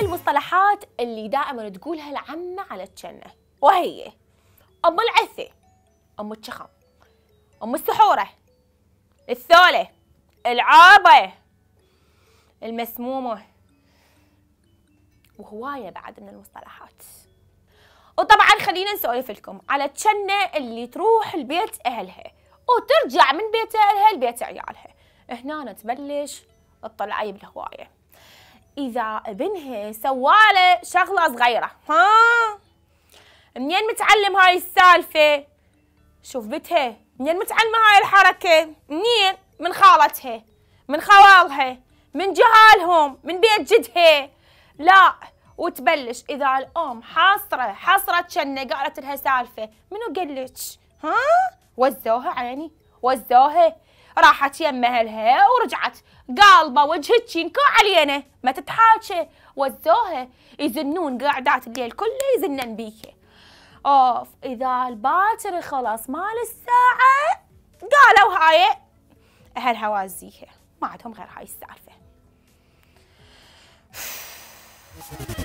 المصطلحات اللي دائما تقولها العمة على تشنة وهي أم العثة أم الشخم أم السحورة الثولة العابة المسمومة وهواية بعد من المصطلحات وطبعا خلينا نسولف لكم على تشنة اللي تروح البيت أهلها وترجع من بيت أهلها لبيت عيالها هنا تبلش الطلعية بالهواية إذا ابنها سواله شغلة صغيرة ها منين متعلم هاي السالفة شوف بتها منين متعلمة هاي الحركة منين من خالتها من خوالها من جهالهم من بيت جدها لا وتبلش اذا الام حاصره حصرت شنه قالت لها سالفه منو قلتش ها وزوها عيني وزوها راحت يمها لها ورجعت قالبة وجهك ينكو علينا ما تتحاكي وزوها يزنون قاعدات الليل كله يزنن بيكي اوف اذا الباكر خلاص مال الساعة قالوا هاي اهل هوازيها ما عندهم غير هاي السالفة